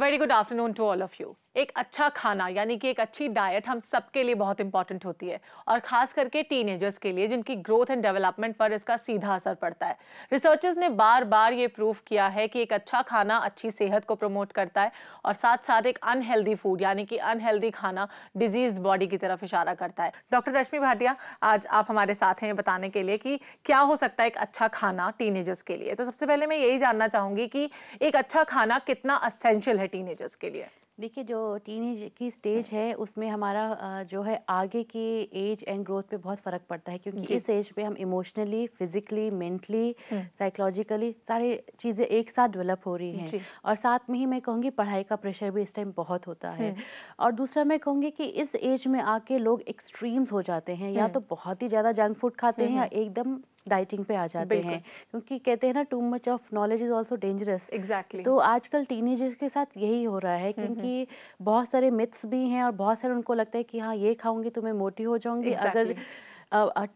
Very good afternoon to all of you एक अच्छा खाना यानी कि एक अच्छी डाइट हम सबके लिए बहुत इंपॉर्टेंट होती है और खास करके टीन के लिए जिनकी ग्रोथ एंड डेवलपमेंट पर इसका सीधा असर पड़ता है रिसर्चर्स ने बार बार ये प्रूव किया है कि एक अच्छा खाना अच्छी सेहत को प्रमोट करता है और साथ साथ एक अनहेल्दी फूड यानी कि अनहेल्दी खाना डिजीज बॉडी की तरफ इशारा करता है डॉक्टर रश्मि भाटिया आज आप हमारे साथ हैं बताने के लिए कि क्या हो सकता है एक अच्छा खाना टीनेजर्स के लिए तो सबसे पहले मैं यही जानना चाहूंगी कि एक अच्छा खाना कितना असेंशियल है है टीनेजर्स के लिए देखिए जो टीनेज की स्टेज है उसमें हमारा जो है आगे की एज एंड ग्रोथ पे बहुत फ़र्क पड़ता है क्योंकि इस एज पे हम इमोशनली फिजिकली मेंटली साइकोलॉजिकली सारी चीज़ें एक साथ डेवलप हो रही हैं और साथ में ही मैं कहूँगी पढ़ाई का प्रेशर भी इस टाइम बहुत होता है हम्म। और दूसरा मैं कहूँगी कि इस एज में आके लोग एक्सट्रीम्स हो जाते हैं या हम्म। तो बहुत ही ज़्यादा जंक फूड खाते हैं हम्म, या एकदम डाइटिंग पे आ जाते हैं क्योंकि कहते हैं ना too much of knowledge is also dangerous exactly तो आजकल टीनेजर्स के साथ यही हो रहा है हम्म, क्योंकि हम्म। बहुत सारे मिथ्स भी हैं और बहुत सारे उनको लगता है कि हाँ ये खाऊंगी तो मैं मोटी हो जाऊंगी exactly. अगर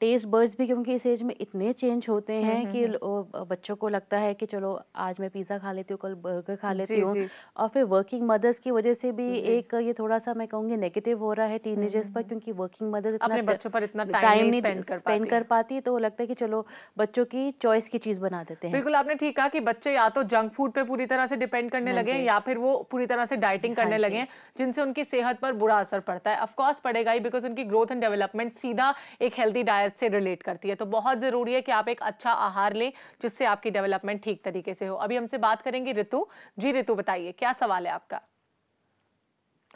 टेस्ट बर्ड्स भी क्योंकि इस एज में इतने चेंज होते हम्म, हैं हम्म, कि हम्म। बच्चों को लगता है कि चलो आज मैं पिज़्ज़ा खा लेती हूँ कल बर्गर खा लेती हूँ और फिर वर्किंग मदर्स की वजह से भी एक ये थोड़ा सा मैं कहूँगी नेगेटिव हो रहा है टीन पर क्योंकि वर्किंग मदर्स अपने बच्चों पर इतना टाइम नहीं स्पेंड कर पाती तो लगता है कि चलो बच्चों की चॉइस की चीज़ बना देते हैं बिल्कुल आपने ठीक कहा कि बच्चे या तो जंक फूड पे पूरी तरह से डिपेंड करने हाँ लगे या फिर वो पूरी तरह से डाइटिंग हाँ करने लगे जिनसे उनकी सेहत पर बुरा असर पड़ता है ऑफकोर्स पड़ेगा ही बिकॉज उनकी ग्रोथ एंड डेवलपमेंट सीधा एक हेल्दी डाइट से रिलेट करती है तो बहुत ज़रूरी है कि आप एक अच्छा आहार लें जिससे आपकी डेवलपमेंट ठीक तरीके से हो अभी हमसे बात करेंगे ऋतु जी ऋतु बताइए क्या सवाल है आपका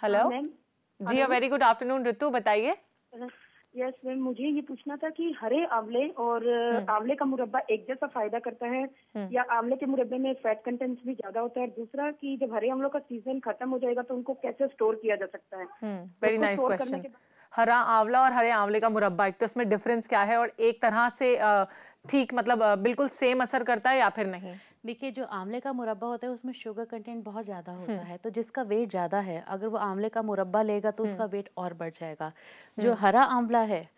हेलो हाँ, जी a very good afternoon Ritu बताइए यस मैम मुझे ये पूछना था कि हरे आंवले और हम्म। आंवले का मुरब्बा एक जैसा फायदा करता है हम्म। या आंवले के मुरब्बे में फैट कंटेंट भी ज्यादा होता है दूसरा कि जब हरे आंवलों का सीजन खत्म हो जाएगा तो उनको कैसे स्टोर किया जा सकता है वेरी नाइस क्वेश्चन हरा आंवला और हरे आंवले का मुरब्बा एक तो इसमें डिफरेंस क्या है और एक तरह से ठीक मतलब बिल्कुल सेम असर करता है या फिर नहीं देखिए जो आंवले का मुरब्बा होता है उसमें शुगर कंटेंट बहुत ज़्यादा होता हम्म। है तो जिसका वेट ज़्यादा है अगर वो आंवले का मुरब्बा लेगा तो हम्म। उसका वेट और बढ़ जाएगा जो हम्म। हरा आंवला है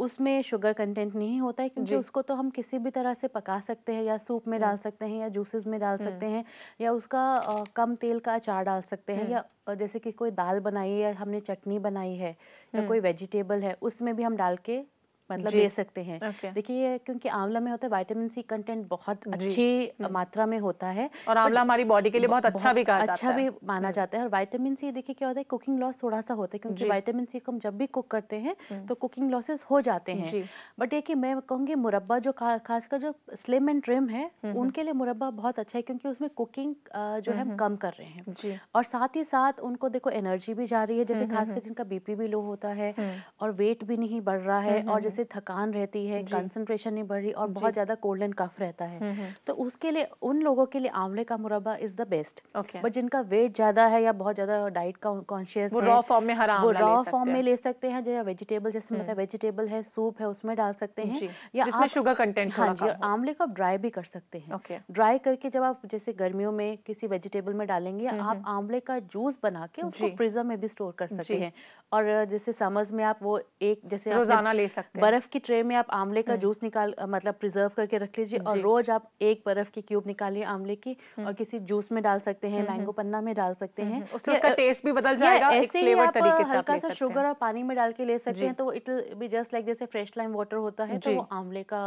उसमें शुगर कंटेंट नहीं होता है क्योंकि उसको तो हम किसी भी तरह से पका सकते हैं या सूप में डाल हम्म। सकते हैं या जूसेस में डाल हम्म। सकते हैं या उसका आ, कम तेल का अचार डाल सकते हैं हम्म। या जैसे कि कोई दाल बनाई है हमने चटनी बनाई है या कोई वेजिटेबल है उसमें भी हम डाल के मतलब ले सकते हैं okay. देखिए क्योंकि आंवला में होता है विटामिन सी कंटेंट बहुत अच्छी हम्म। मात्रा में होता है और आंवला हमारी बॉडी के लिए बहुत अच्छा भी कहा अच्छा भी माना हम्म। जाता है और विटामिन सी देखिए क्या होता है कुकिंग लॉस थोड़ा सा होता है क्योंकि विटामिन सी को हम जब भी कुक करते हैं हम्म। तो कुकिंग लॉसेस हो जाते हैं बट ये मैं कहूँगी मुरब्बा जो खासकर जो स्लिम एंड ट्रिम है उनके लिए मुरब्बा बहुत अच्छा है क्योंकि उसमें कुकिंग जो है हम कम कर रहे हैं और साथ ही साथ उनको देखो एनर्जी भी जा रही है जैसे खासकर जिनका बीपी भी लो होता है और वेट भी नहीं बढ़ रहा है और जैसे थकान रहती है कंसंट्रेशन नहीं बढ़ रही और बहुत ज़्यादा कोल्ड एंड कफ रहता है हम्म, हम्म। तो उसके लिए उन लोगों के लिए आंवले का मुरबा इज़ द बेस्ट बट जिनका वेट ज़्यादा है या बहुत ज़्यादा डाइट कॉन्शियस रॉ फॉर्म में वो रॉ फॉर्म में ले सकते हैं जैसे वेजिटेबल जैसे मतलब हम्म। वेजिटेबल है सूप है उसमें डाल सकते हैं या इसमें शुगर कंटेंट हाँ जी आंवले को ड्राई भी कर सकते हैं ड्राई करके जब आप जैसे गर्मियों में किसी वेजिटेबल में डालेंगे आप आंवले का जूस बना के उसको फ्रीजर में भी स्टोर कर सकते हैं और जैसे समझ में आप वो एक जैसे रोजाना ले सकते बर्फ की ट्रे में आप आंवले का हम्म। जूस निकाल मतलब प्रिजर्व करके रख लीजिए और रोज आप एक बर्फ की क्यूब निकालिए आंवले की हम्म। और किसी जूस में डाल सकते हैं मैंगो हम्म, पन्ना में डाल सकते हैं हल्का सा शुगर और पानी में डाल के ले सकते हैं तो इट बी जस्ट लाइक जैसे फ्रेश लाइम वाटर होता है तो आंवले का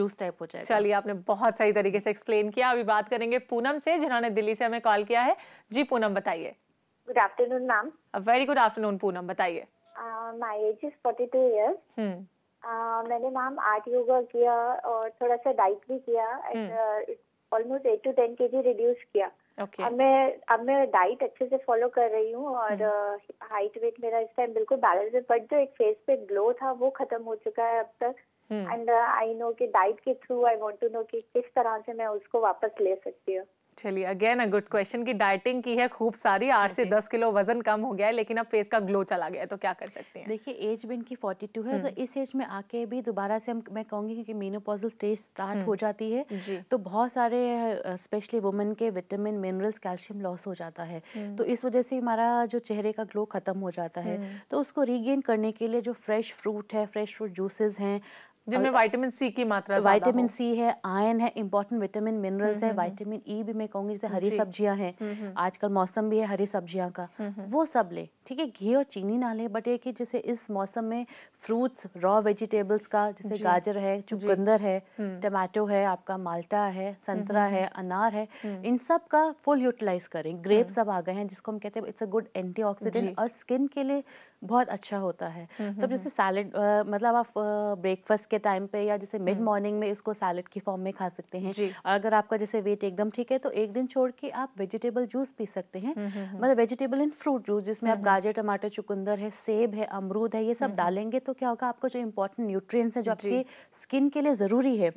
जूस टाइप हो जाएगा चलिए आपने बहुत सही तरीके से एक्सप्लेन किया अभी बात करेंगे पूनम से जिन्होंने दिल्ली से हमें कॉल किया है जी पूनम बताइए good afternoon ma'am very good afternoon Poonam बताइए माय एज इज 42 इयर्स मैंने मैम आठ योगा किया और थोड़ा सा डाइट भी किया ऑलमोस्ट एट टू टेन के जी रिड्यूस किया okay. अब मैं अब मैं डाइट अच्छे से फॉलो कर रही हूँ और हाइट हम्म। वेट uh, मेरा इस टाइम बिल्कुल बैलेंस है बट जो एक फेस पे ग्लो था वो खत्म हो चुका है अब तक एंड आई नो कि डाइट के through I want to know कि किस तरह से मैं उसको वापस ले सकती हूँ चलिए अगेन अ गुड क्वेश्चन कि डाइटिंग की है खूब सारी आठ से दस किलो वजन कम हो गया है लेकिन अब फेस का ग्लो चला गया है तो क्या कर सकते हैं देखिए एज भी इनकी फोर्टी टू है तो हम्म। इस एज में आके भी दोबारा से हम मैं कहूँगी क्योंकि मीनोपोजल स्टेज स्टार्ट हो हम्म। जाती है तो बहुत सारे स्पेशली वुमेन के विटामिन मिनरल्स कैल्शियम लॉस हो जाता है हम्म। तो इस वजह से हमारा जो चेहरे का ग्लो खत्म हो जाता है तो उसको रीगेन करने के लिए जो फ्रेश फ्रूट है फ्रेश फ्रूट जूसेज हैं जिनमें विटामिन सी की मात्रा विटामिन सी है आयन है इम्पोर्टेंट विटामिन मिनरल्स है vitamin hmm, E hmm, hmm. e भी मैं कहूंगी जैसे हरी सब्जियां हैं आजकल मौसम भी है हरी सब्जियां का वो सब ले ठीक है घी और चीनी ना ले बट ये कि जैसे इस मौसम में फ्रूट्स रॉ वेजिटेबल्स का जैसे गाजर है चुकंदर है टमाटो है आपका माल्टा है संतरा है अनार है इन सब का फुल यूटिलाइज करें ग्रेप्स अब आ गए हैं जिसको हम कहते हैं इट्स अ गुड एंटीऑक्सीडेंट और स्किन के लिए बहुत अच्छा होता है तो जैसे सैलड मतलब आप ब्रेकफास्ट के के टाइम पे या जैसे मिड हम्म। मॉर्निंग में इसको सैलड की फॉर्म में खा सकते हैं अगर आपका जैसे वेट एकदम ठीक है तो एक दिन छोड़ के आप वेजिटेबल जूस पी सकते हैं हम्म, हम्म, मतलब वेजिटेबल इन फ्रूट जूस जिसमें आप गाजर टमाटर चुकंदर है सेब है अमरूद है ये सब डालेंगे तो क्या होगा आपको जो इम्पोर्टेंट न्यूट्रिएंट्स है जो आपकी स्किन के लिए ज़रूरी है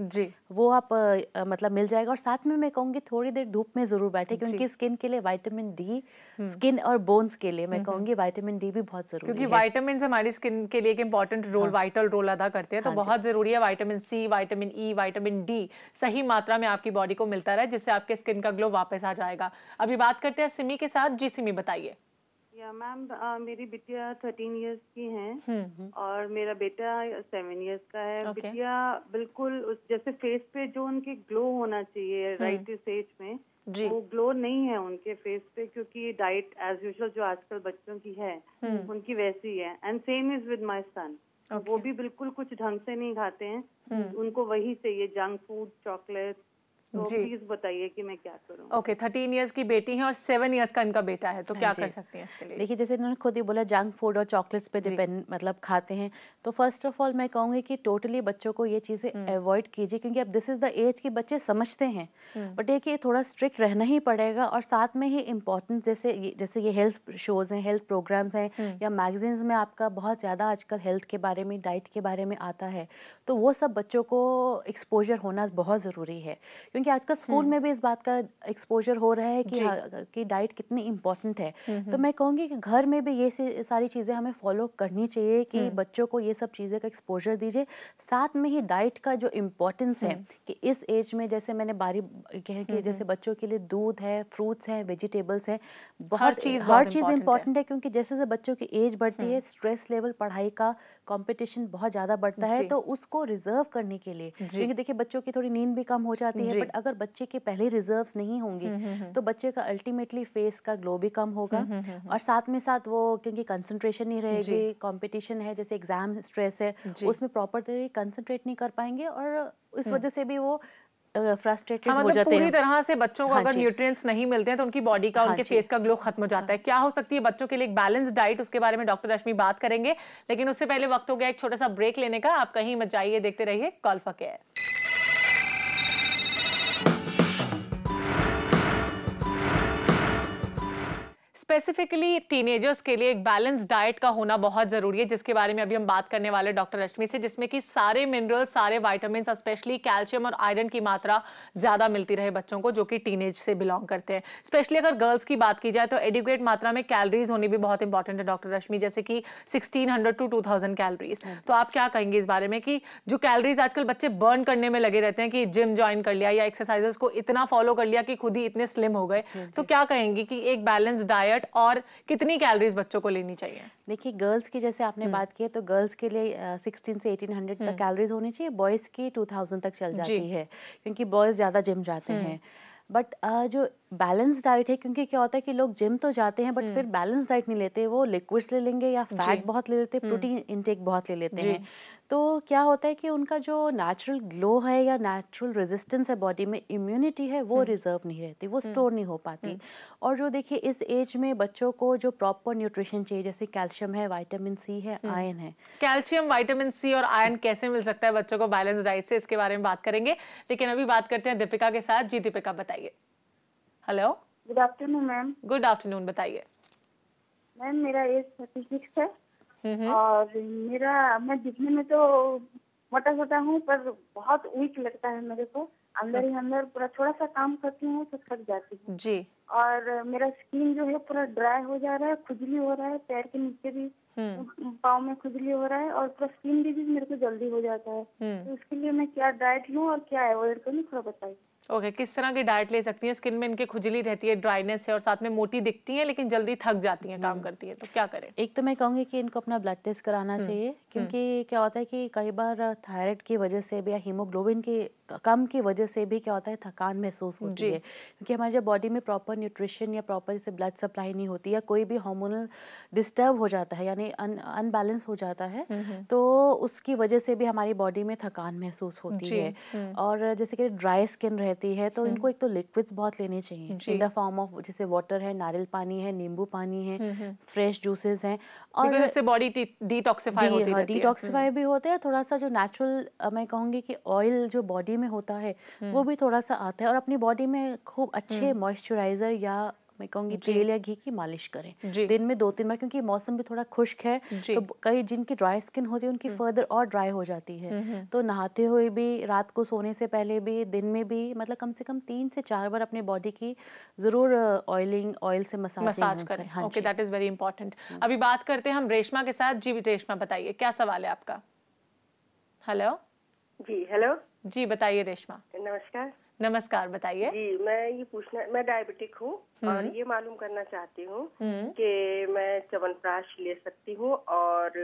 वो आप मतलब मिल जाएगा और साथ में मैं कहूँगी थोड़ी देर धूप में ज़रूर बैठे क्योंकि स्किन के लिए वाइटामिन डी स्किन और बोन्स के लिए मैं कहूँगी वाइटामिन डी भी बहुत जरूरी क्योंकि वाइटामिन हमारी स्किन के लिए एक इम्पोर्टेंट रोल वाइटल रोल अदा करते हैं तो हाँ बहुत बहुत ज़रूरी है vitamin C vitamin E vitamin D सही मात्रा में आपकी बॉडी को मिलता रहे जिससे आपके स्किन का ग्लो वापस आ जाएगा अभी बात करते हैं सिमी के साथ जी सिमी बताइए या मैम मेरी बिटिया थर्टीन इयर्स की है हम्म, हम्म। और मेरा बेटा सेवन इयर्स का है okay. बिटिया बिल्कुल उस जैसे फेस पे जो उनके ग्लो होना चाहिए राइट इस एज में जी. वो ग्लो नहीं है उनके फेस पे क्योंकि डाइट एज यूजल जो आजकल बच्चों की है हुँ. हम्म। उनकी वैसी है and same is with my son okay. वो भी बिल्कुल कुछ ढंग से नहीं खाते हैं हम्म। उनको वही चाहिए जंक फूड चॉकलेट तो प्लीज बताइए कि मैं क्या करूँ ओके थर्टीन ईयर्स की बेटी है और सेवन ईयर्स का इनका बेटा है तो हाँ क्या कर सकते हैं इसके लिए देखिए जैसे इन्होंने खुद ही बोला जंक फूड और चॉकलेट्स पे डिपेंड मतलब खाते हैं तो फर्स्ट ऑफ ऑल मैं कहूंगी कि टोटली बच्चों को ये चीज़ें अवॉइड हम्म। कीजिए क्योंकि अब दिस इज़ द एज की बच्चे समझते हैं बट हम्म। ये थोड़ा स्ट्रिक्ट रहना ही पड़ेगा और साथ में ही इम्पोर्टेंट जैसे जैसे ये हेल्थ शोज़ हैं हेल्थ प्रोग्राम्स हैं हम्म। या मैगजीन्स में आपका बहुत ज़्यादा आजकल हेल्थ के बारे में डाइट के बारे में आता है तो वो सब बच्चों को एक्सपोजर होना बहुत ज़रूरी है क्योंकि आजकल स्कूल हम्म। में भी इस बात का एक्सपोजर हो रहा है कि हाँ, कि डाइट कितनी इम्पोर्टेंट है हम्म, तो हम्म। मैं कहूँगी कि घर में भी ये सारी चीज़ें हमें फॉलो करनी चाहिए कि बच्चों को ये सब चीज़ें का एक्सपोजर दीजिए साथ में ही डाइट का जो इम्पोर्टेंस है कि इस एज में जैसे मैंने बारी कह के जैसे बच्चों के लिए दूध है फ्रूट्स हैं वेजिटेबल्स हैं बहुत हर चीज़ हर चीज़ इम्पोर्टेंट है क्योंकि जैसे जैसे बच्चों की एज बढ़ती है स्ट्रेस लेवल पढ़ाई का कंपटीशन बहुत ज़्यादा बढ़ता है तो उसको रिजर्व करने के लिए क्योंकि देखिए बच्चों की थोड़ी नींद भी कम हो जाती है बट अगर बच्चे के पहले रिजर्व नहीं होंगे हम्म, हम्म, हम्म। तो बच्चे का अल्टीमेटली फेस का ग्लो भी कम होगा और साथ में साथ वो क्योंकि कंसंट्रेशन नहीं रहेगी कॉम्पिटिशन है जैसे एग्जाम स्ट्रेस है उसमें प्रॉपर तरीके कंसंट्रेट नहीं कर पाएंगे और इस वजह से भी वो फ्रस्ट्रेटेड हाँ, हो मतलब जाते हैं पूरी तरह से बच्चों को हाँ अगर न्यूट्रिएंट्स नहीं मिलते हैं तो उनकी बॉडी का हाँ उनके फेस का ग्लो खत्म हो जाता हाँ। है क्या हो सकती है बच्चों के लिए एक बैलेंस डाइट उसके बारे में डॉक्टर रश्मि बात करेंगे लेकिन उससे पहले वक्त हो गया एक छोटा सा ब्रेक लेने का आप कहीं मत जाइए देखते रहिए call for care specifically teenagers के लिए एक बैलेंस डाइट का होना बहुत ज़रूरी है जिसके बारे में अभी हम बात करने वाले डॉक्टर रश्मि से जिसमें कि सारे मिनरल सारे वाइटामिन स्पेशली कैल्शियम और आयरन की मात्रा ज़्यादा मिलती रहे बच्चों को जो कि टीनेज से बिलोंग करते हैं स्पेशली अगर गर्ल्स की बात की जाए तो एडिकुएट मात्रा में कैलरीज होनी भी बहुत इंपॉर्टेंट है डॉक्टर रश्मि जैसे कि सिक्सटीन टू टू कैलरीज तो आप क्या कहेंगे इस बारे में कि जो कैलरीज आजकल बच्चे बर्न करने में लगे रहते हैं कि जिम ज्वाइन कर लिया या एक्सरसाइजेस को इतना फॉलो कर लिया कि खुद ही इतने स्लिम हो गए हम्म, तो हम्म। क्या कहेंगी कि एक बैलेंस डाइट डाइट और कितनी कैलोरीज बच्चों को लेनी चाहिए देखिए गर्ल्स की जैसे आपने हम्म। बात की है तो गर्ल्स के लिए सिक्सटीन से एटीन हंड्रेड तक कैलोरीज हम्म। होनी चाहिए बॉयज़ की टू थाउजेंड तक चल जाती है क्योंकि बॉयज़ ज़्यादा जिम जाते हम्म। हैं बट uh, जो बैलेंस डाइट है क्योंकि क्या होता है कि लोग जिम तो जाते हैं बट फिर बैलेंस डाइट नहीं लेते वो लिक्विड्स ले लेंगे या फैट बहुत ले लेते हैं प्रोटीन इनटेक बहुत ले लेते हैं तो क्या होता है कि उनका जो नेचुरल ग्लो है या नेचुरल रेजिस्टेंस है बॉडी में इम्यूनिटी है वो रिजर्व हम्म। नहीं रहती वो स्टोर हम्म। नहीं हो पाती हम्म। और जो देखिए इस एज में बच्चों को जो प्रॉपर न्यूट्रिशन चाहिए जैसे कैल्शियम है वाइटामिन सी है आयन है कैल्शियम वाइटामिन सी और आयन कैसे मिल सकता है बच्चों को बैलेंस डाइट से इसके बारे में बात करेंगे लेकिन अभी बात करते हैं दीपिका के साथ जी दीपिका बताइए hello good afternoon ma'am good afternoon बताइए मैम मेरा एज थर्टी सिक्स है और मेरा मैं दिखने में तो मोटा सोटा हूँ पर बहुत वीक लगता है मेरे को अंदर ही अच्छा। अंदर पूरा थोड़ा सा काम करती हूँ तो थक जाती हूँ जी और मेरा स्किन जो है पूरा ड्राई हो जा रहा है खुजली हो रहा है पैर के नीचे भी हम्म। पाँव में खुजली हो रहा है और पूरा स्किन डिजीज मेरे को जल्दी हो जाता है हम्म। तो उसके लिए मैं क्या डाइट लूँ और क्या अवॉइड करूँ थोड़ा बताइए ओके okay, किस तरह की डाइट ले सकती हैं स्किन में इनके खुजली रहती है ड्राइनेस है और साथ में मोटी दिखती हैं लेकिन जल्दी थक जाती हैं काम हम्म। करती है तो क्या करें एक तो मैं कहूँगी कि इनको अपना ब्लड टेस्ट कराना हम्म, चाहिए हम्म। क्योंकि क्या होता है कि कई बार थायराइड की वजह से भी या हीमोग्लोबिन की कम की वजह से भी क्या होता है थकान महसूस होती है क्योंकि हमारे जब बॉडी में प्रॉपर न्यूट्रिशन या प्रॉपर जैसे ब्लड सप्लाई नहीं होती या कोई भी हार्मोनल डिस्टर्ब हो जाता है यानी अनबैलेंस हो जाता है तो उसकी वजह से भी हमारी बॉडी में थकान महसूस होती है और जैसे कि ड्राई स्किन रहती रहती है तो हम्म। इनको एक तो लिक्विड्स बहुत लेने चाहिए इन द फॉर्म ऑफ जैसे वाटर है नारियल पानी है नींबू पानी है फ्रेश हम्म, जूसेस हम्म। हैं और इससे बॉडी डिटॉक्सिफाई होती हाँ, है डिटॉक्सिफाई भी होते हैं थोड़ा सा जो नेचुरल मैं कहूँगी कि ऑयल जो बॉडी में होता है वो भी थोड़ा सा आता है और अपनी बॉडी में खूब अच्छे मॉइस्चराइजर या मैं कहूंगी तेल या घी की मालिश करें दिन में दो तीन बार क्योंकि मौसम भी थोड़ा खुश्क है तो कई जिनकी ड्राई स्किन होती है उनकी फर्दर हम्म। और ड्राई हो जाती है हम्म, हम्म। तो नहाते हुए भी रात को सोने से पहले भी दिन में भी मतलब कम से कम तीन से चार बार अपने बॉडी की ज़रूर ऑयलिंग ऑयल से मसाज करें okay that is very important अभी बात करते हैं हम रेशमा के साथ जी रेशमा बताइए क्या सवाल है आपका हेलो जी हेलो जी बताइए रेशमा नमस्कार नमस्कार बताइए जी मैं ये पूछना मैं डायबिटिक हूँ और हम्म। ये मालूम करना चाहती हूँ हम्म। कि मैं चवनप्राश ले सकती हूँ और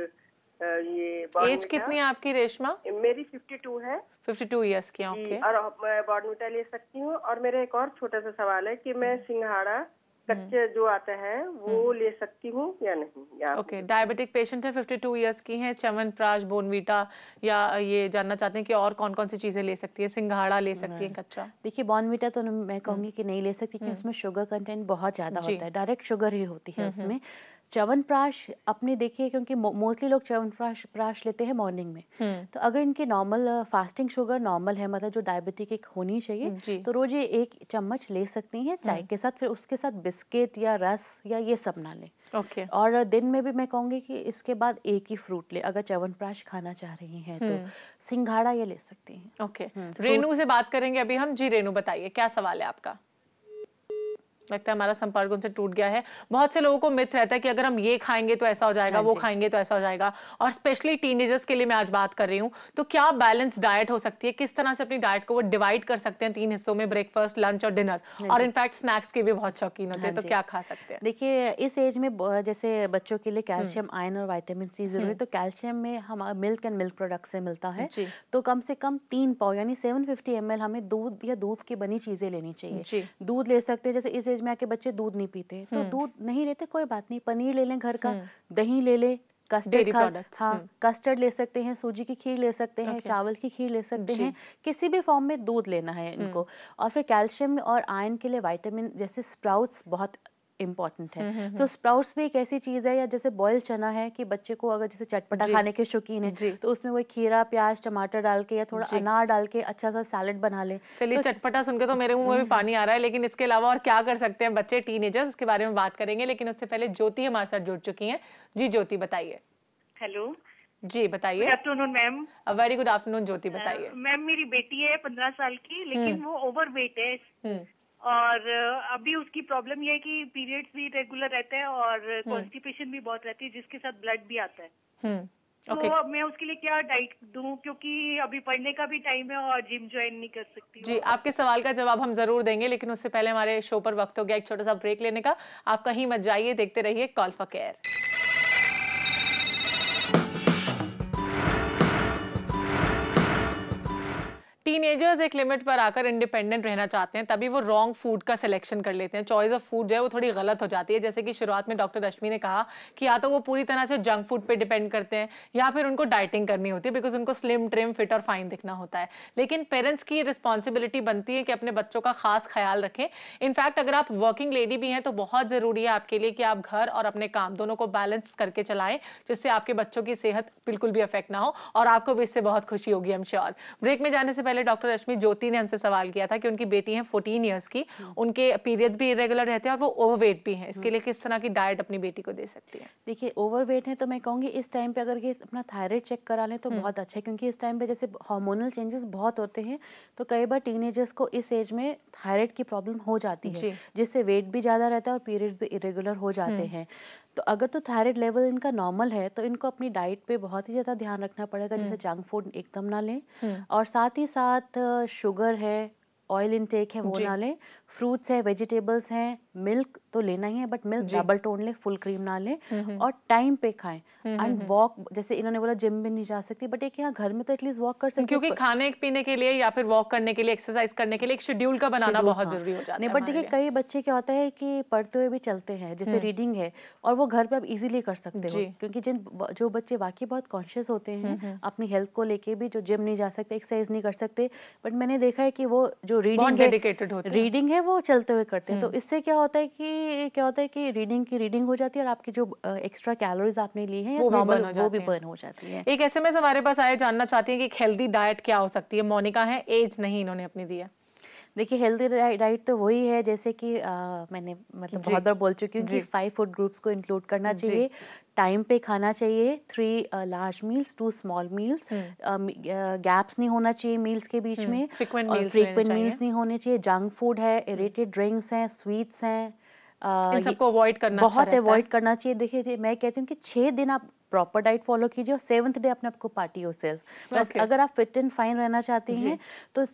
ये एज कितनी आपकी रेशमा मेरी 52 है 52 ईयर्स की ओके और बॉर्नविटा ले सकती हूँ और मेरा एक और छोटा सा सवाल है कि मैं हम्म। सिंघाड़ा हम्म। कच्चे जो आता है वो हम्म। ले सकती हूँ या नहीं या ओके डायबिटिक पेशेंट है 52 ईयर्स की हैं चमन प्राश बोनवीटा या ये जानना चाहते हैं कि और कौन कौन सी चीजें ले सकती है सिंघाड़ा ले सकती है कच्चा देखिए बोनवीटा तो मैं हम्म। कहूँगी कि नहीं ले सकती क्योंकि उसमें शुगर कंटेंट बहुत ज्यादा होता है डायरेक्ट शुगर ही होती है उसमें च्यवनप्राश अपने देखिए क्योंकि मोस्टली लोग च्यवनप्राश प्राश लेते हैं मॉर्निंग में हम्म। तो अगर इनके नॉर्मल फास्टिंग शुगर नॉर्मल है मतलब जो डायबिटिक एक होनी चाहिए तो रोज ये एक चम्मच ले सकती हैं चाय हम्म। के साथ फिर उसके साथ बिस्किट या रस या ये सब ना लें ओके okay. और दिन में भी मैं कहूँगी कि इसके बाद एक ही फ्रूट ले अगर च्यवनप्राश खाना चाह रही हैं तो हम्म। सिंघाड़ा ये ले सकती हैं ओके okay. रेनू से बात करेंगे अभी हम जी रेनू बताइए क्या सवाल है आपका लगता है हमारा संपर्क उनसे टूट गया है बहुत से लोगों को मिथ रहता है कि अगर हम ये खाएंगे तो ऐसा हो जाएगा हाँ वो खाएंगे तो ऐसा हो जाएगा और स्पेशली टीनेजर्स के लिए मैं आज बात कर रही हूँ तो क्या बैलेंस डाइट हो सकती है किस तरह से अपनी डाइट को वो डिवाइड कर सकते हैं तीन हिस्सों में ब्रेकफास्ट लंच और डिनर हाँ और इनफैक्ट स्नैक्स के भी बहुत शौकीन होते हैं हाँ तो क्या खा सकते हैं देखिए इस एज में जैसे बच्चों के लिए कैल्शियम हम्म। आयन और वाइटामिन सी जरूरी हम्म। तो कैल्शियम में हम मिल्क एंड मिल्क प्रोडक्ट से मिलता है तो कम से कम तीन पाओ यानी सेवन फिफ्टी हमें दूध या दूध की बनी चीजें लेनी चाहिए दूध ले सकते हैं जैसे इस विलेज में आके बच्चे दूध नहीं पीते तो हम्म। दूध नहीं लेते कोई बात नहीं पनीर ले लें घर का हम्म। दही ले लें कस्टर्ड हाँ कस्टर्ड हम्म। ले सकते हैं सूजी की खीर ले सकते हैं okay. चावल की खीर ले सकते हैं किसी भी फॉर्म में दूध लेना है इनको और फिर कैल्शियम और आयन के लिए विटामिन जैसे स्प्राउट्स बहुत इम्पॉर्टेंट है हम्म, हम्म, तो स्प्राउट्स हम्म। भी एक ऐसी चीज़ है या जैसे बॉयल चना है कि बच्चे को अगर जैसे चटपटा खाने के शौकीन है तो उसमें वो खीरा प्याज टमाटर डाल के या थोड़ा अनार डाल के अच्छा सा सैलड बना ले चलिए तो चटपटा सुनकर तो मेरे मुंह में भी पानी आ रहा है लेकिन इसके अलावा और क्या कर सकते हैं बच्चे टीन इसके बारे में बात करेंगे लेकिन उससे पहले ज्योति हमारे साथ जुड़ चुकी है जी ज्योति बताइए हेलो जी बताइए afternoon ma'am very good afternoon Jyoti बताइए मैम मेरी बेटी है पंद्रह साल की लेकिन वो ओवर वेट है और अभी उसकी प्रॉब्लम ये है कि पीरियड्स भी रेगुलर रहते हैं और कॉन्स्टिपेशन हम्म। भी बहुत रहती है जिसके साथ ब्लड भी आता है हम्म। तो okay. अब मैं उसके लिए क्या डाइट दूं क्योंकि अभी पढ़ने का भी टाइम है और जिम ज्वाइन नहीं कर सकती जी आपके सवाल का जवाब हम जरूर देंगे लेकिन उससे पहले हमारे शो पर वक्त हो गया एक छोटा सा ब्रेक लेने का आप कहीं मत जाइए देखते रहिए कॉल फॉर केयर टीनेजर्स एक लिमिट पर आकर इंडिपेंडेंट रहना चाहते हैं तभी वो रॉन्ग फूड का सिलेक्शन कर लेते हैं चॉइस ऑफ फूड जो है वो थोड़ी गलत हो जाती है जैसे कि शुरुआत में डॉक्टर रश्मि ने कहा कि या तो वो पूरी तरह से जंक फूड पर डिपेंड करते हैं या फिर उनको डाइटिंग करनी होती है बिकॉज उनको स्लिम ट्रिम फिट और फाइन दिखना होता है लेकिन पेरेंट्स की रिस्पॉन्सिबिलिटी बनती है कि अपने बच्चों का खास ख्याल रखें इनफैक्ट अगर आप वर्किंग लेडी भी हैं तो बहुत ज़रूरी है आपके लिए कि आप घर और अपने काम दोनों को बैलेंस करके चलाएं जिससे आपके बच्चों की सेहत बिल्कुल भी अफेक्ट ना हो और आपको भी इससे बहुत खुशी होगी हम श्योर ब्रेक में जाने से पहले डॉक्टर रश्मि ज्योति ने हमसे सवाल किया था कि उनकी बेटी है फोर्टीन ईयर्स की हम्म। उनके पीरियड्स भी इरेगुलर रहते हैं और वो ओवरवेट भी हैं इसके हम्म। लिए किस तरह की डाइट अपनी बेटी को दे सकती है देखिए ओवरवेट है तो मैं कहूँगी इस टाइम पे अगर ये अपना थायराइड चेक करा लें तो हम्म। बहुत अच्छा है क्योंकि इस टाइम पे जैसे हार्मोनल चेंजेस बहुत होते हैं तो कई बार टीनेजर्स को इस एज में थायराइड की प्रॉब्लम हो जाती है जिससे वेट भी ज़्यादा रहता है और पीरियड्स भी इरेगुलर हो जाते हैं तो अगर तो थायराइड लेवल इनका नॉर्मल है तो इनको अपनी डाइट पे बहुत ही ज़्यादा ध्यान रखना पड़ेगा जैसे हम्म। जंक फूड एकदम ना लें हम्म। और साथ ही साथ शुगर है ऑयल इनटेक है वो ना लें फ्रूट्स है वेजिटेबल्स हैं मिल्क तो लेना ही है बट मिल्क डबल टोन ले फुल क्रीम ना ले हम्म, हम्म। और टाइम पे खाएं एंड हम्म, वॉक जैसे इन्होंने बोला जिम में नहीं जा सकती बट एक यहाँ घर में तो एटलीस्ट वॉक कर सकते क्योंकि खाने पीने के लिए या फिर वॉक करने के लिए एक्सरसाइज करने के लिए एक शेड्यूल का बनाना बहुत हाँ। जरूरी हो जाता है बट देखिए कई बच्चे क्या होता है कि पढ़ते हुए भी चलते हैं जैसे रीडिंग है और वो घर पे आप इजिली कर सकते हैं क्योंकि जिन जो बच्चे वाकई बहुत कॉन्शियस होते हैं अपनी हेल्थ को लेके भी जो जिम नहीं जा सकते एक्सरसाइज नहीं कर सकते बट मैंने देखा है कि वो जो रीडिंग रीडिंग है है वो चलते हुए करते हैं तो हम्म। इससे क्या होता है कि क्या होता है कि रीडिंग की रीडिंग हो जाती है और आपकी जो एक्स्ट्रा कैलोरीज आपने ली है वो नॉर्मल वो भी बर्न हो जाती है एक में हमारे पास आए जानना चाहती है कि एक हेल्दी डाइट क्या हो सकती है मोनिका है एज नहीं इन्होंने अपनी दी है देखिए हेल्दी डाइट तो वही है जैसे कि आ, मैंने मतलब बहुत बार बोल चुकी हूँ कि फाइव फूड ग्रुप्स को इंक्लूड करना चाहिए टाइम पे खाना चाहिए three large meals two small meals gaps नहीं होना चाहिए मील्स के बीच हम्म। में फ्रीक्वेंट मील्स नहीं होने चाहिए जंक फूड है इरेटेड हम्म। ड्रिंक्स हैं स्वीट्स हैं इन सबको अवॉइड करना अच्छा बहुत अवॉइड करना चाहिए देखिए मैं कहती हूँ कि छह दिन आप प्रॉपर डाइट फॉलो कीजिए और सेवंथ डे अपने आपको पार्टी हो सेल्फ बस अगर आप फिट एंड फाइन रहना चाहती हैं तो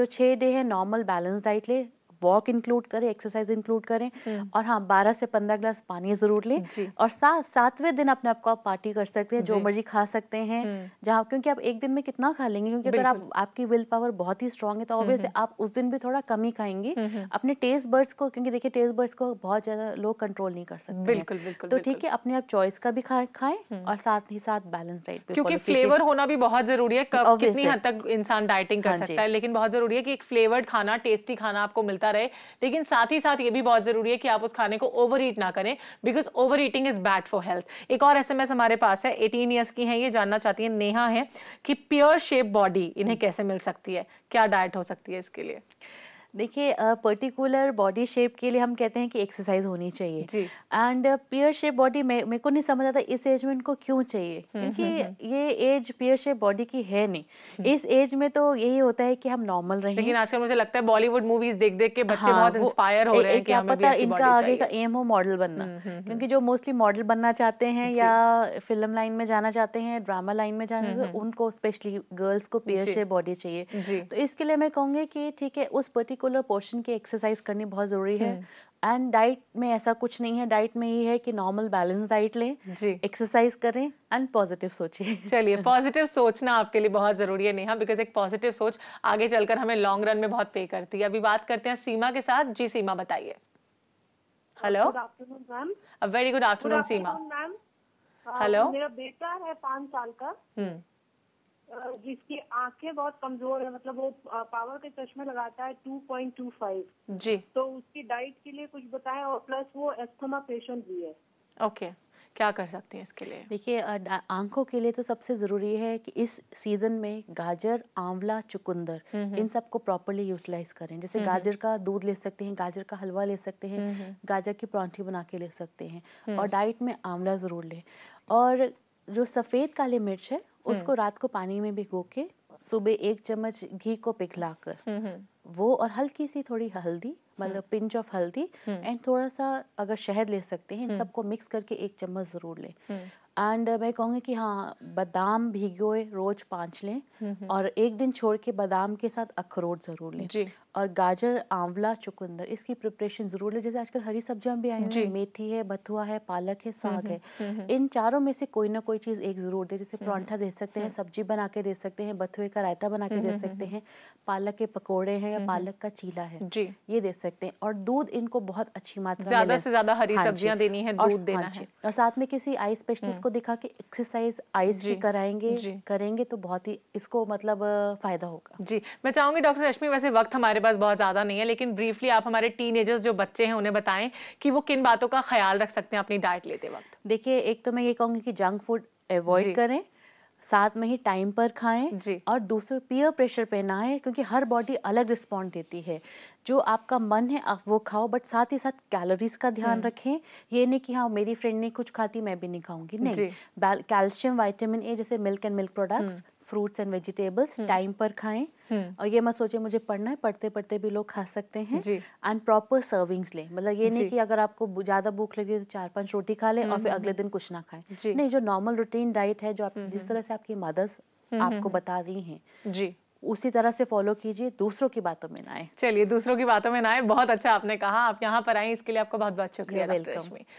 जो छः डे है नॉर्मल बैलेंस डाइट ले वॉक इंक्लूड करें एक्सरसाइज इंक्लूड करें हम्म। और हाँ बारह से पंद्रह ग्लास पानी ज़रूर लें और साथ सातवें दिन अपने आप को आप पार्टी कर सकते हैं जो मर्जी खा सकते हैं हम्म। जहाँ क्योंकि आप एक दिन में कितना खा लेंगे क्योंकि अगर आप आपकी विल पावर बहुत ही स्ट्रांग है तो ऑब्वियस हम्म। आप उस दिन भी थोड़ा कम ही खाएंगे अपने टेस्ट बर्ड्स को क्योंकि देखिए टेस्ट बर्ड्स को बहुत ज़्यादा लोग कंट्रोल नहीं कर सकते बिल्कुल तो ठीक है अपने आप चॉइस का भी खाए और साथ ही साथ बैलेंस डाइट क्योंकि फ्लेवर होना भी बहुत जरूरी है कितनी हद तक इंसान डाइटिंग कर हाँ सकता है लेकिन बहुत जरूरी है कि एक फ्लेवर्ड खाना टेस्टी खाना आपको मिलता है होता रहे लेकिन साथ ही साथ ये भी बहुत ज़रूरी है कि आप उस खाने को ओवर ईट ना करें because over eating is bad for health एक और एस हमारे पास है एटीन ईयर्स की है ये जानना चाहती है नेहा है कि प्योर शेप बॉडी इन्हें कैसे मिल सकती है क्या डाइट हो सकती है इसके लिए देखिए पर्टिकुलर बॉडी शेप के लिए हम कहते हैं कि एक्सरसाइज होनी चाहिए एंड पियर शेप बॉडी मेरे को नहीं समझ आता इस एज में इनको क्यों चाहिए हम्म, क्योंकि हम्म, हम्म। ये एज पियर शेप बॉडी की है नहीं इस एज में तो यही होता है कि हम नॉर्मल रहे लेकिन आजकल मुझे लगता है बॉलीवुड मूवीज देख देख के बच्चे हाँ, बहुत इंस्पायर हो रहे हैं कि हमें पता इनका आगे का एम हो मॉडल बनना क्योंकि जो मोस्टली मॉडल बनना चाहते हैं या फिल्म लाइन में जाना चाहते हैं ड्रामा लाइन में जाना चाहते हैं उनको स्पेशली गर्ल्स को पियर शेप बॉडी चाहिए तो इसके लिए मैं कहूंगी कि ठीक है उस पर्टिकुलर पर्टिकुलर पोर्शन की एक्सरसाइज करनी बहुत ज़रूरी है एंड हम्म। डाइट में ऐसा कुछ नहीं है डाइट में ये है कि नॉर्मल बैलेंस डाइट लें एक्सरसाइज करें एंड पॉजिटिव सोचिए चलिए पॉजिटिव सोचना आपके लिए बहुत ज़रूरी है नेहा बिकॉज एक पॉजिटिव सोच आगे चलकर हमें लॉन्ग रन में बहुत पे करती है अभी बात करते हैं सीमा के साथ जी सीमा बताइए hello good afternoon ma'am very good afternoon Seema hello uh, मेरा बेटा है पाँच साल का हम्म। जिसकी आंखें बहुत कमजोर है मतलब वो पावर के चश्मे लगाता है 2.25 जी तो उसकी डाइट के लिए कुछ बताएं और प्लस वो एस्थमा पेशेंट भी है ओके क्या कर सकते हैं इसके लिए देखिए आंखों के लिए तो सबसे ज़रूरी है कि इस सीज़न में गाजर आंवला चुकंदर हम्म, हम्म। इन सबको प्रॉपरली यूटिलाइज करें जैसे हम्म, गाजर का दूध ले सकते हैं गाजर का हलवा ले सकते हैं गाजर की परौंठी बना के ले सकते हैं और डाइट में आंवला ज़रूर लें और जो सफ़ेद काली मिर्च है उसको हम्म। रात को पानी में भिगो के सुबह एक चम्मच घी को पिघलाकर हम्म, हम्म। वो और हल्की सी थोड़ी हल्दी मतलब पिंच हम्म। ऑफ हल्दी एंड हम्म। थोड़ा सा अगर शहद ले सकते हैं इन हम्म। सबको मिक्स करके एक चम्मच ज़रूर लें एंड uh, मैं कहूँगी कि हाँ बादाम भिगोए रोज पाँच लें और एक दिन छोड़ के बादाम के साथ अखरोट ज़रूर लें जी और गाजर आंवला चुकंदर इसकी प्रिपरेशन ज़रूर लें जैसे आजकल हरी सब्जियां भी आई हैं मेथी है बथुआ है पालक है साग है इन चारों में से कोई ना कोई चीज़ एक ज़रूर दे जैसे परांठा दे सकते हैं सब्जी बना के दे सकते हैं बथुए का रायता बना के दे सकते हैं पालक के पकौड़े हैं हम्म, हम्म। पालक का चीला है जी ये दे सकते हैं और दूध इनको बहुत अच्छी मात्रा ज्यादा से ज्यादा हरी हाँ सब्जियां देनी है दूध देना हाँ है और साथ में किसी आई स्पेशलिस्ट हम्म। को दिखा के एक्सरसाइज आइज की कराएंगे करेंगे तो बहुत ही इसको मतलब फायदा होगा जी मैं चाहूंगी डॉक्टर रश्मि वैसे वक्त हमारे पास बहुत ज्यादा नहीं है लेकिन ब्रीफली आप हमारे टीन जो बच्चे हैं उन्हें बताएं कि वो किन बातों का ख्याल रख सकते हैं अपनी डाइट लेते वक्त देखिए एक तो मैं ये कहूंगी कि जंक फूड अवॉइड करें साथ में ही टाइम पर खाएं और दूसरे पीयर प्रेशर पे ना आए क्योंकि हर बॉडी अलग रिस्पॉन्ड देती है जो आपका मन है आप वो खाओ बट साथ ही साथ कैलोरीज का ध्यान हम्म। रखें ये नहीं कि हाँ मेरी फ्रेंड ने कुछ खाती मैं भी नहीं खाऊंगी नहीं कैल्शियम वाइटामिन ए जैसे milk and milk products fruits and vegetables time पर खाएं हम्म। और ये मत सोचे मुझे पढ़ना है पढ़ते पढ़ते भी लोग खा सकते हैं एंड प्रॉपर सर्विंग्स लें मतलब ये नहीं कि अगर आपको ज़्यादा भूख लगी तो चार पांच रोटी खा लें और फिर हम्म। अगले दिन कुछ ना खाएं नहीं जो नॉर्मल रूटीन डाइट है जो आप जिस हम्म। तरह से आपकी मदर्स आपको बता रही हैं जी उसी तरह से फॉलो कीजिए दूसरों की बातों में ना आए चलिए दूसरों की बातों में ना आए बहुत अच्छा आपने कहा आप यहाँ पर आए इसके लिए आपका बहुत बहुत शुक्रिया वेलकम